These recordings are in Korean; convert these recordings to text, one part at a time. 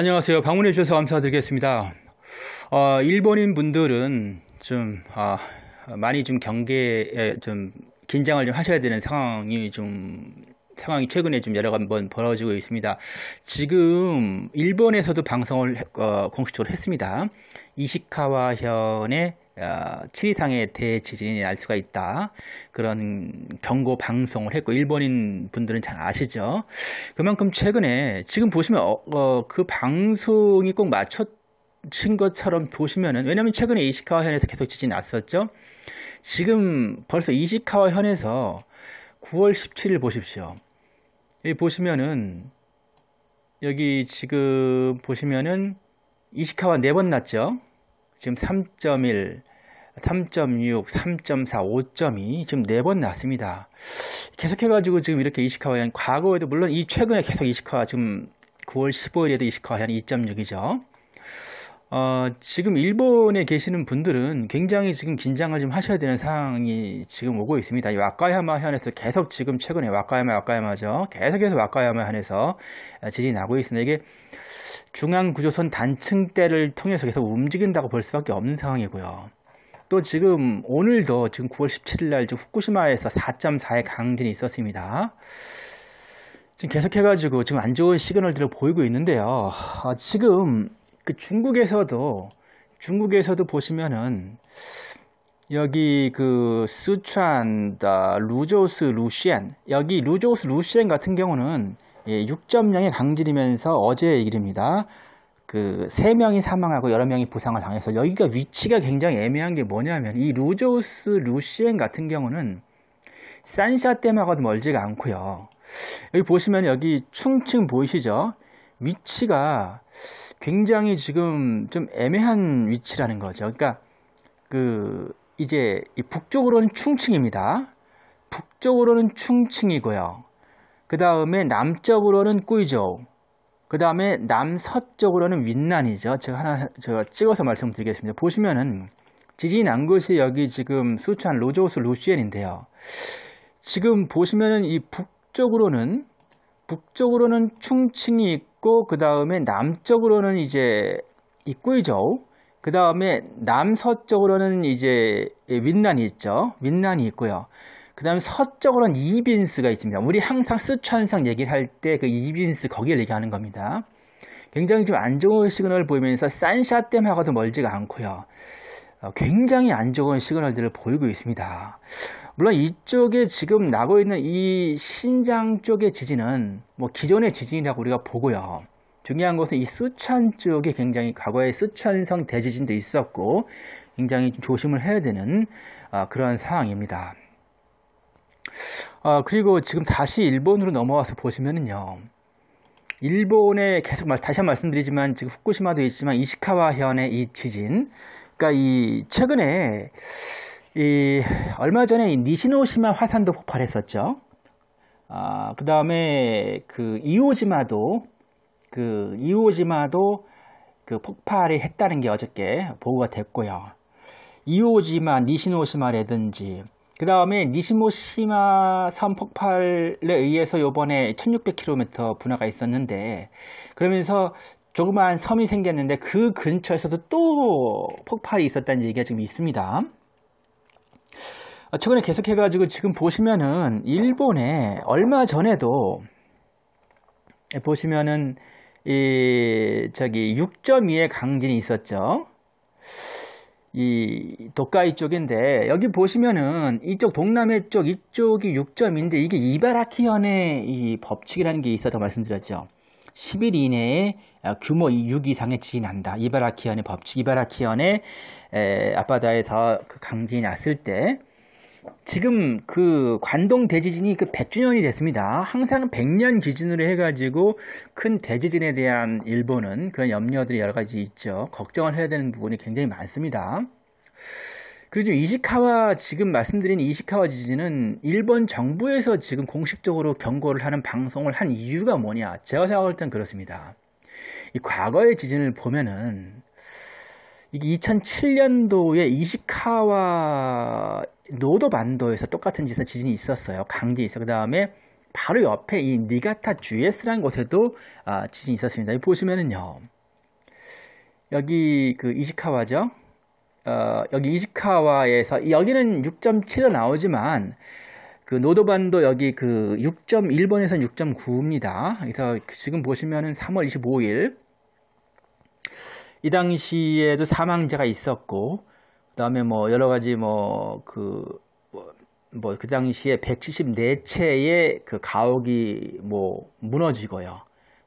안녕하세요. 방문해 주셔서 감사드리겠습니다. 어, 일본인 분들은 좀 아, 많이 좀 경계에 좀 긴장을 좀 하셔야 되는 상황이 좀 상황이 최근에 좀 여러 번 벌어지고 있습니다. 지금 일본에서도 방송을 어, 공식적으로 했습니다. 이시카와 현의 칠 아, 이상의 대지진이 날 수가 있다. 그런 경고 방송을 했고 일본인 분들은 잘 아시죠. 그만큼 최근에 지금 보시면 어, 어, 그 방송이 꼭 맞춰진 것처럼 보시면은 왜냐하면 최근에 이시카와 현에서 계속 지진이 났었죠. 지금 벌써 이시카와 현에서 9월 17일 보십시오. 여기 보시면은 여기 지금 보시면은 이시카와 네 번 났죠. 지금 3.1, 3.6, 3.4, 5.2 지금 네 번 났습니다. 계속해가지고 지금 이렇게 이시카와 현 과거에도 물론 이 최근에 계속 이시카와 지금 9월 15일에도 이시카와 현 2.6이죠. 어, 지금 일본에 계시는 분들은 굉장히 지금 긴장을 좀 하셔야 되는 상황이 지금 오고 있습니다. 이 와카야마 현에서 계속 지금 최근에 와카야마 와카야마죠. 계속해서 와카야마 현에서 어, 지진이 나고 있습니다. 이게 중앙구조선 단층대를 통해서 계속 움직인다고 볼 수밖에 없는 상황이고요. 또 지금 오늘도 지금 9월 17일 날 지금 후쿠시마에서 4.4의 강진이 있었습니다. 지금 계속해가지고 지금 안 좋은 시그널들을 보이고 있는데요. 아, 지금 그 중국에서도 중국에서도 보시면은 여기 그 쓰촨, 루조스, 루시엔 여기 루조스, 루시엔 같은 경우는 6.0의 예, 강진이면서 어제의 일입니다. 그 3명이 사망하고 여러 명이 부상을 당해서 여기가 위치가 굉장히 애매한 게 뭐냐면 이 루조스, 루시엔 같은 경우는 산샤댐하고도 멀지가 않고요. 여기 보시면 여기 충칭 보이시죠? 위치가 굉장히 지금 좀 애매한 위치라는 거죠. 그러니까 그 이제 북쪽으로는 충칭입니다. 북쪽으로는 충칭이고요. 그 다음에 남쪽으로는 꾸이저우. 그 다음에 남서쪽으로는 윈난이죠. 제가 하나 제가 찍어서 말씀드리겠습니다. 보시면은 지진이 난 곳이 여기 지금 수천 로조스 루시엔인데요. 지금 보시면은 이 북쪽으로는 북쪽으로는 충칭이 있고 그 다음에 남쪽으로는 이제 이꾸이저우 그 다음에 남서쪽으로는 이제 예, 윈난이 있죠. 윈난이 있고요. 그 다음에 서쪽으로는 이빈스가 있습니다. 우리 항상 스촨성 얘기를 할 때 그 이빈스 거기를 얘기하는 겁니다. 굉장히 좀 안 좋은 시그널을 보이면서 산샤댐하고도 멀지가 않고요. 어, 굉장히 안 좋은 시그널들을 보이고 있습니다. 물론 이쪽에 지금 나고 있는 이 신장 쪽의 지진은 뭐 기존의 지진이라고 우리가 보고요. 중요한 것은 이 쓰촨 쪽에 굉장히 과거에 쓰촨성 대지진도 있었고 굉장히 조심을 해야 되는 어, 그런 상황입니다. 어, 그리고 지금 다시 일본으로 넘어와서 보시면은요. 일본에 계속 다시 한 말씀드리지만 지금 후쿠시마도 있지만 이시카와 현의 이 지진 그러니까 이 최근에 이 얼마 전에 니시노시마 화산도 폭발했었죠. 아, 그다음에 그 이오지마도 그 이오지마도 그 폭발이 했다는 게 어저께 보고가 됐고요. 이오지마, 니시노시마라든지 그다음에 니시모시마 섬 폭발에 의해서 요번에 1600km 분화가 있었는데 그러면서 조그마한 섬이 생겼는데 그 근처에서도 또 폭발이 있었다는 얘기가 지금 있습니다. 어, 최근에 계속해가지고 지금 보시면은 일본에 얼마 전에도 보시면은 이 저기 6.2의 강진이 있었죠. 이 도카이 쪽인데 여기 보시면은 이쪽 동남해 쪽 이쪽이 6.2인데 이게 이바라키현의 이 법칙이라는 게 있어서 말씀드렸죠. 10일 이내에 아, 규모 6 이상의 지진이난다 이바라키안의 법칙, 이바라키안의 앞바다에서 그 강진이 났을 때 지금 그 관동 대지진이 그 100주년이 됐습니다. 항상 100년 기준으로 해가지고 큰 대지진에 대한 일본은 그런 염려들이 여러 가지 있죠. 걱정을 해야 되는 부분이 굉장히 많습니다. 그리고 지금 이시카와 지금 말씀드린 이시카와 지진은 일본 정부에서 지금 공식적으로 경고를 하는 방송을 한 이유가 뭐냐? 제가 생각할 땐 그렇습니다. 이 과거의 지진을 보면은 이게 2007년도에 이시카와 노도 반도에서 똑같은 지진이 있었어요. 강기 있어. 그 다음에 바로 옆에 이 니가타 GS라는 곳에도 아, 지진이 있었습니다. 보시면은요. 여기 그 이시카와죠. 어, 여기 이시카와에서 여기는 6.7로 나오지만 그 노도반도 여기 그 6.1번에서 6.9입니다. 그래서 지금 보시면은 3월 25일 이 당시에도 사망자가 있었고 그다음에 뭐 여러 가지 뭐 그 뭐그 뭐, 뭐 그 당시에 174채의 그 가옥이 뭐 무너지고요.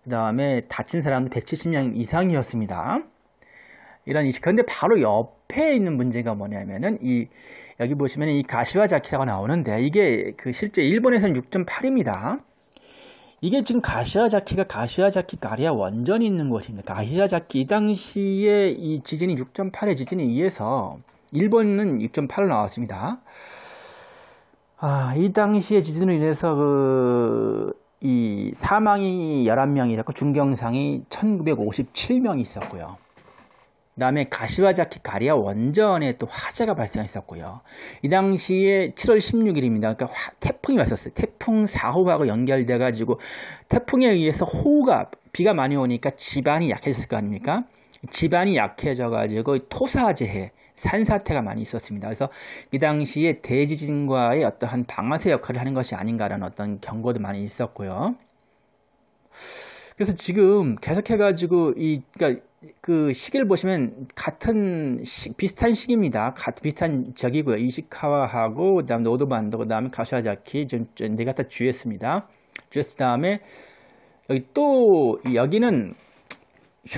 그다음에 다친 사람도 170명 이상이었습니다. 이런 인식. 그런데 바로 옆에 있는 문제가 뭐냐면은 이 여기 보시면 이 가시와자키라고 나오는데 이게 그 실제 일본에서는 6.8입니다. 이게 지금 가시와자키가 가시와자키 가리아 원전이 있는 곳입니다. 가시와자키 이 당시에 이 지진이 6.8의 지진에 의해서 일본은 6.8로 나왔습니다. 아, 이 당시의 지진으로 인해서 그, 이 사망이 11명이 있었고 중경상이 1957명이 있었고요. 다음에 가시와자키 가리아 원전에 또 화재가 발생했었고요. 이 당시에 7월 16일입니다. 그러니까 태풍이 왔었어요. 태풍 4호하고 연결돼 가지고 태풍에 의해서 호우가 비가 많이 오니까 집안이 약해졌을 거 아닙니까? 집안이 약해져 가지고 토사재해 산사태가 많이 있었습니다. 그래서 이 당시에 대지진과의 어떠한 방아쇠 역할을 하는 것이 아닌가라는 어떤 경고도 많이 있었고요. 그래서 지금 계속해가지고 이 그러니까 그 시기를 보시면 같은 시, 비슷한 시기입니다. 같 비슷한 적이고요. 이시카와하고 그다음 노도반도 그다음에 가시아자키 좀내 가다 주였습니다. 주였을 다음에 여기 또 여기는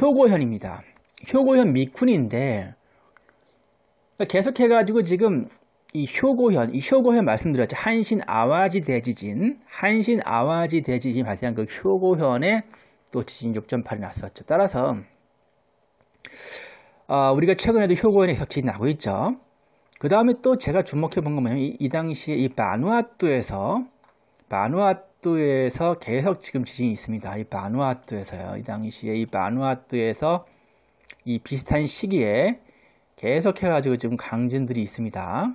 효고현입니다. 효고현 미쿤인데 계속해가지고 지금 이 효고현, 이 효고현 말씀드렸죠. 한신 아와지 대지진, 한신 아와지 대지진 발생한 그 효고현의 또 지진 6.8이 났었죠. 따라서 어, 우리가 최근에도 효고현에서 지진 나고 있죠. 그 다음에 또 제가 주목해 본건뭐면 이, 이, 당시에 이 바누아투에서 바누아투에서 계속 지금 지진이 있습니다. 이 바누아투에서요. 이 당시에 이 바누아투에서 이 비슷한 시기에 계속해가지고 지금 강진들이 있습니다.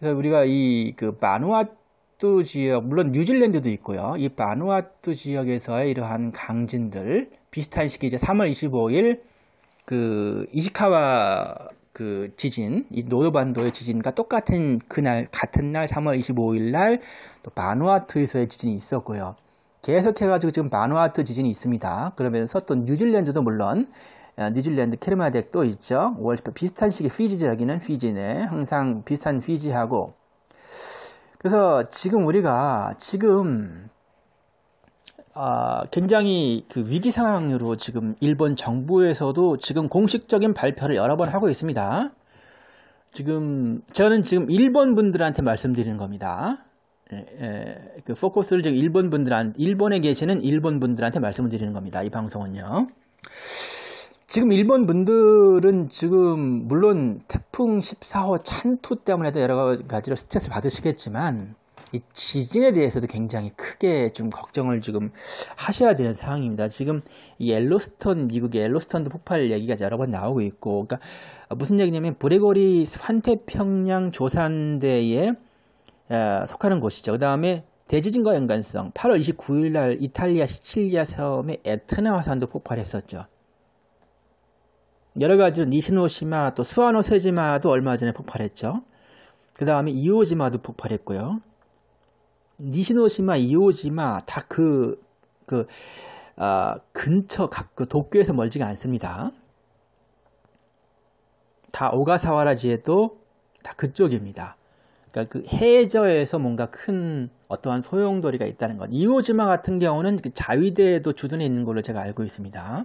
그래서 우리가 이 그 바누아투 바누아투 지역, 물론 뉴질랜드도 있고요. 이 바누아투 지역에서의 이러한 강진들 비슷한 시기 이제 3월 25일 그 이시카와 그 지진, 이 노도반도의 지진과 똑같은 그날 같은 날 3월 25일 날또 바누아투에서의 지진이 있었고요. 계속해가지고 지금 바누아투 지진이 있습니다. 그러면서 또 뉴질랜드도 물론 어, 뉴질랜드 캐르마덱도 있죠. 5월 비슷한 시기 피지 지역에는 피지네 항상 비슷한 피지하고 그래서 지금 우리가 지금 아, 굉장히 그 위기 상황으로 지금 일본 정부에서도 지금 공식적인 발표를 여러 번 하고 있습니다. 지금 저는 지금 일본 분들한테 말씀드리는 겁니다. 예, 예, 그 포커스를 지금 일본 분들한 일본에 계시는 일본 분들한테 말씀을 드리는 겁니다. 이 방송은요. 지금 일본 분들은 지금 물론 태풍 14호 찬투 때문에 여러 가지로 스트레스 받으시겠지만 이 지진에 대해서도 굉장히 크게 좀 걱정을 지금 하셔야 되는 상황입니다. 지금 이옐로스턴 미국의 옐로스턴도 폭발 얘기가 여러 번 나오고 있고, 그러니까 무슨 얘기냐면 브레고리 환태평양 조산대에 아, 속하는 곳이죠. 그 다음에 대지진과 연관성, 8월 29일 날 이탈리아 시칠리아 섬의 에트나 화산도 폭발했었죠. 여러 가지 로 니시노시마 또 수아노세지마도 얼마 전에 폭발했죠. 그 다음에 이오지마도 폭발했고요. 니시노시마, 이오지마 다그 그, 아, 근처 각 그 도쿄에서 멀지가 않습니다. 다 오가사와라지에도 다 그쪽입니다. 그러니까 그 해저에서 뭔가 큰 어떠한 소용돌이가 있다는 것. 이오지마 같은 경우는 그 자위대에도 주둔해 있는 걸로 제가 알고 있습니다.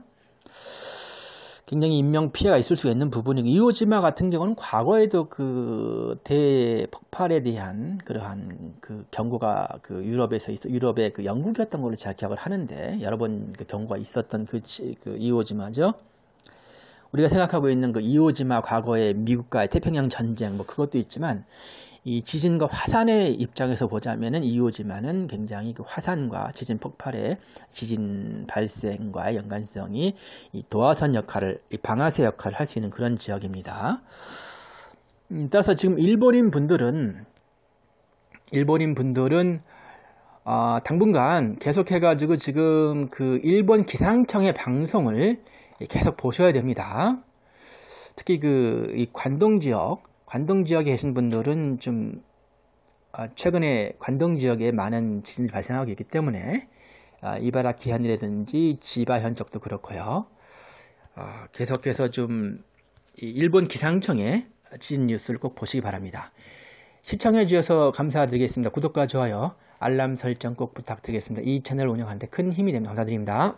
굉장히 인명 피해가 있을 수 있는 부분이고 이오지마 같은 경우는 과거에도 그 대폭발에 대한 그러한 그 경고가 그 유럽에서 있어 유럽의 그 영국이었던 걸로 제가 기억을 하는데 여러 번 그 경고가 있었던 그, 그 이오지마죠. 우리가 생각하고 있는 그 이오지마 과거의 미국과의 태평양 전쟁 뭐 그것도 있지만 이 지진과 화산의 입장에서 보자면은 이오지만은 굉장히 그 화산과 지진 폭발의 지진 발생과의 연관성이 이 도화선 역할을 이 방아쇠 역할을 할 수 있는 그런 지역입니다. 음, 따라서 지금 일본인 분들은 일본인 분들은 어, 당분간 계속해가지고 지금 그 일본 기상청의 방송을 계속 보셔야 됩니다. 특히 그 이 관동 지역 관동 지역에 계신 분들은 좀 아, 최근에 관동 지역에 많은 지진이 발생하고 있기 때문에 아, 이바라 기한이라든지 지바 현적도 그렇고요. 아, 계속해서 좀 일본 기상청의 지진 뉴스를 꼭 보시기 바랍니다. 시청해 주셔서 감사드리겠습니다. 구독과 좋아요, 알람 설정 꼭 부탁드리겠습니다. 이 채널 운영하는데 큰 힘이 됩니다. 감사드립니다.